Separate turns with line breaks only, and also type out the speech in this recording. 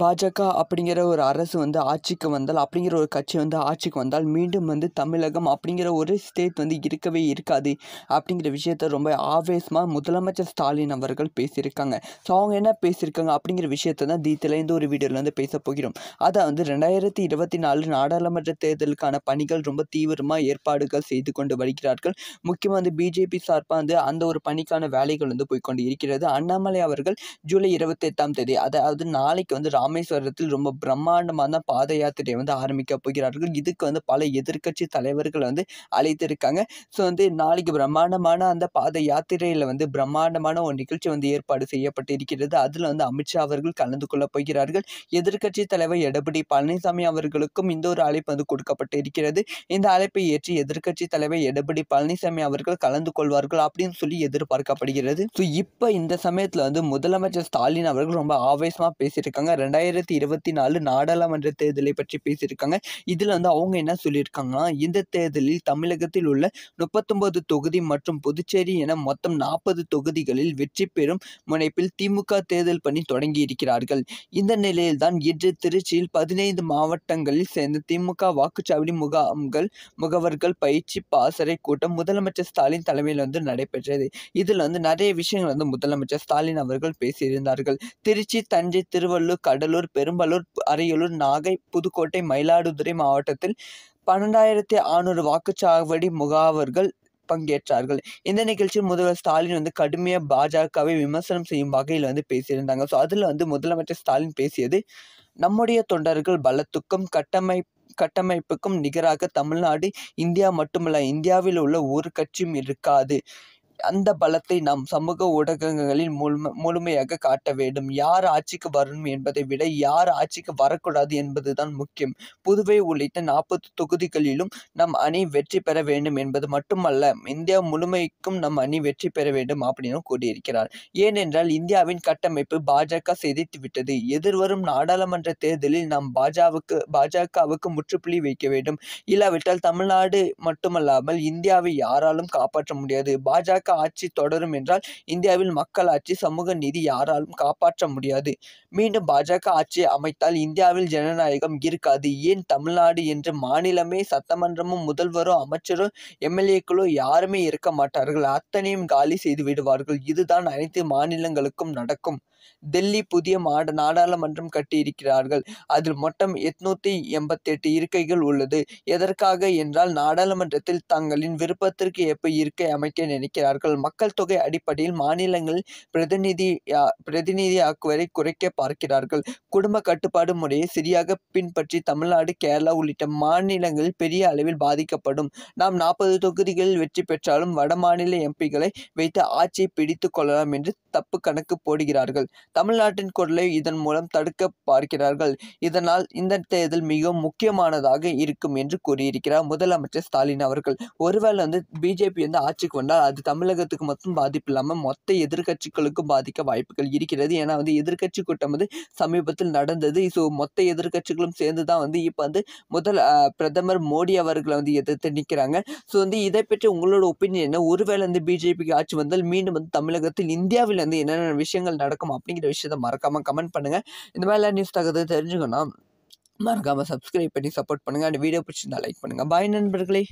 பாஜக அப்படிங்கிற ஒரு அரசு வந்து ஆட்சிக்கு வந்தால் அப்படிங்கிற ஒரு கட்சி வந்து ஆட்சிக்கு வந்தால் மீண்டும் வந்து தமிழகம் அப்படிங்கிற ஒரு ஸ்டேட் வந்து இருக்கவே இருக்காது அப்படிங்கிற விஷயத்த ரொம்ப ஆவேசமாக முதலமைச்சர் ஸ்டாலின் அவர்கள் பேசியிருக்காங்க ஸோ அவங்க என்ன பேசியிருக்காங்க அப்படிங்கிற விஷயத்த தான் தீத்திலேருந்து ஒரு வீடியோவில் வந்து பேச போகிறோம் அதை வந்து ரெண்டாயிரத்தி இருபத்தி நாலு நாடாளுமன்ற தேர்தலுக்கான பணிகள் ரொம்ப தீவிரமாக ஏற்பாடுகள் செய்து கொண்டு வருகிறார்கள் முக்கியமாக வந்து பிஜேபி சார்பாக வந்து அந்த ஒரு பணிக்கான வேலைகள் வந்து போய்கொண்டு இருக்கிறது அண்ணாமலை அவர்கள் ஜூலை இருபத்தி எட்டாம் தேதி அதாவது நாளைக்கு வந்து ராமேஸ்வரத்தில் ரொம்ப பிரம்மாண்டமான பாத யாத்திரையை வந்து ஆரம்பிக்க போகிறார்கள் இதுக்கு வந்து பல எதிர்கட்சி தலைவர்கள் வந்து அழைத்திருக்காங்க ஸோ வந்து நாளைக்கு பிரம்மாண்டமான அந்த பாத யாத்திரையில் வந்து பிரம்மாண்டமான ஒரு நிகழ்ச்சி வந்து ஏற்பாடு செய்யப்பட்டிருக்கிறது அதில் வந்து அமித்ஷா அவர்கள் கலந்து கொள்ள போகிறார்கள் எதிர்கட்சி தலைவர் எடப்பாடி பழனிசாமி அவர்களுக்கும் இந்த ஒரு அழைப்பு வந்து கொடுக்கப்பட்டு இருக்கிறது இந்த அழைப்பை ஏற்று எதிர்கட்சி தலைவர் எடப்பாடி பழனிசாமி அவர்கள் கலந்து கொள்வார்கள் அப்படின்னு சொல்லி எதிர்பார்க்கப்படுகிறது ஸோ இப்போ இந்த சமயத்தில் வந்து முதலமைச்சர் ஸ்டாலின் அவர்கள் ரொம்ப ஆவேசமாக பேசியிருக்காங்க ரெண்டாயிரத்தி இருபத்தி நாலு நாடாளுமன்ற தேர்தலை பற்றி பேசியிருக்காங்க இதில் வந்து அவங்க என்ன சொல்லியிருக்காங்கன்னா இந்த தேர்தலில் தமிழகத்தில் உள்ள முப்பத்தொன்பது தொகுதி மற்றும் புதுச்சேரி என மொத்தம் நாற்பது தொகுதிகளில் வெற்றி பெறும் முனைப்பில் திமுக தேர்தல் பணி தொடங்கி இருக்கிறார்கள் இந்த நிலையில்தான் இன்று திருச்சியில் பதினைந்து மாவட்டங்களில் சேர்ந்த திமுக வாக்குச்சாவடி முகாம்கள் முகவர்கள் பயிற்சி பாசறை கூட்டம் முதலமைச்சர் ஸ்டாலின் தலைமையில் வந்து நடைபெற்றது இதில் வந்து நிறைய விஷயங்கள் வந்து முதலமைச்சர் ஸ்டாலின் அவர்கள் பேசியிருந்தார்கள் திருச்சி தஞ்சை திருவள்ளூர் கடலூர் பெரும்பலூர் அரியலூர் நாகை புதுக்கோட்டை மயிலாடுதுறை மாவட்டத்தில் பன்னெண்டாயிரத்தி ஆறுநூறு வாக்குச்சாவடி முகாவர்கள் பங்கேற்றார்கள் இந்த நிகழ்ச்சியில் முதல்வர் ஸ்டாலின் வந்து கடுமையாக பாஜகவை விமர்சனம் செய்யும் வகையில் வந்து பேசியிருந்தாங்க ஸோ அதில் வந்து முதலமைச்சர் ஸ்டாலின் பேசியது நம்முடைய தொண்டர்கள் பலத்துக்கும் கட்டமை கட்டமைப்புக்கும் நிகராக தமிழ்நாடு இந்தியா மட்டுமல்ல இந்தியாவில் உள்ள ஒரு கட்சியும் இருக்காது அந்த பலத்தை நாம் சமூக ஊடகங்களில் முழு முழுமையாக காட்ட வேண்டும் யார் ஆட்சிக்கு வரணும் என்பதை விட யார் ஆட்சிக்கு வரக்கூடாது என்பதுதான் முக்கியம் புதுவை உள்ளிட்ட நாற்பது தொகுதிகளிலும் நம் அணி வெற்றி பெற வேண்டும் என்பது மட்டுமல்ல இந்தியா முழுமைக்கும் நம் அணி வெற்றி பெற வேண்டும் அப்படின்னு கூறியிருக்கிறார் ஏனென்றால் இந்தியாவின் கட்டமைப்பு பாஜக சிதைத்து விட்டது எதிர்வரும் நாடாளுமன்ற தேர்தலில் நாம் பாஜாவுக்கு பாஜகவுக்கு முற்றுப்புள்ளி வைக்க வேண்டும் இல்லாவிட்டால் தமிழ்நாடு மட்டுமல்லாமல் இந்தியாவை யாராலும் காப்பாற்ற முடியாது பாஜக பாஜக ஆட்சி தொடரும் என்றால் இந்தியாவில் மக்கள் ஆட்சி சமூக நீதி யாராலும் காப்பாற்ற முடியாது மீண்டும் பாஜக ஆட்சி அமைத்தால் இந்தியாவில் ஜனநாயகம் இருக்காது ஏன் தமிழ்நாடு என்று மாநிலமே சட்டமன்றமும் முதல்வரோ அமைச்சரோ எம்எல்ஏக்களோ யாருமே இருக்க மாட்டார்கள் அத்தனையும் காலி செய்து விடுவார்கள் இதுதான் அனைத்து மாநிலங்களுக்கும் நடக்கும் டெல்லி புதிய மாட நாடாளுமன்றம் கட்டியிருக்கிறார்கள் அதில் மொத்தம் எட்நூத்தி எண்பத்தெட்டு இருக்கைகள் உள்ளது எதற்காக என்றால் நாடாளுமன்றத்தில் தங்களின் விருப்பத்திற்கு ஏற்ப இருக்கை அமைக்க நினைக்கிறார்கள் மக்கள் தொகை அடிப்படையில் மாநிலங்களில் பிரதிநிதி பிரதிநிதியாக்குவரை குறைக்க பார்க்கிறார்கள் குடும்ப கட்டுப்பாடு முறையை சரியாக பின்பற்றி தமிழ்நாடு கேரளா உள்ளிட்ட மாநிலங்களில் பெரிய அளவில் பாதிக்கப்படும் நாம் நாற்பது தொகுதிகளில் வெற்றி பெற்றாலும் வடமாநில எம்பிகளை வைத்து ஆட்சியை பிடித்துக் கொள்ளலாம் என்று தப்பு கணக்கு போடுகிறார்கள் தமிழ்நாட்டின் குரலை இதன் மூலம் தடுக்க பார்க்கிறார்கள் இதனால் இந்த தேர்தல் மிகவும் முக்கியமானதாக இருக்கும் என்று கூறியிருக்கிறார் முதலமைச்சர் ஸ்டாலின் அவர்கள் ஒருவேளை வந்து பிஜேபி வந்து ஆட்சிக்கு வந்தால் அது தமிழகத்துக்கு மட்டும் பாதிப்பு இல்லாமல் மொத்த எதிர்கட்சிகளுக்கும் பாதிக்க வாய்ப்புகள் இருக்கிறது ஏன்னா வந்து எதிர்கட்சி கூட்டம் வந்து சமீபத்தில் நடந்தது ஸோ மொத்த எதிர்கட்சிகளும் சேர்ந்து தான் வந்து இப்போ வந்து முதல் பிரதமர் மோடி அவர்களை வந்து எதிர்த்து நிற்கிறாங்க ஸோ வந்து இதை பற்றி உங்களோட ஒப்பீனியன் என்ன ஒருவேளை வந்து பிஜேபிக்கு ஆட்சி வந்தால் மீண்டும் வந்து தமிழகத்தில் இந்தியாவில் வந்து என்னென்ன விஷயங்கள் நடக்கும் அப்படிங்கிற விஷயத்த மறக்காமல் கமெண்ட் பண்ணுங்கள் இந்த மாதிரிலாம் நியூஸ் தகவல் தெரிஞ்சுக்கணும் மறக்காமல் சப்ஸ்கிரைப் பண்ணி சப்போர்ட் பண்ணுங்கள் அந்த வீடியோ பிடிச்சிருந்தா லைக் பண்ணுங்கள் பாய் நண்பர்களே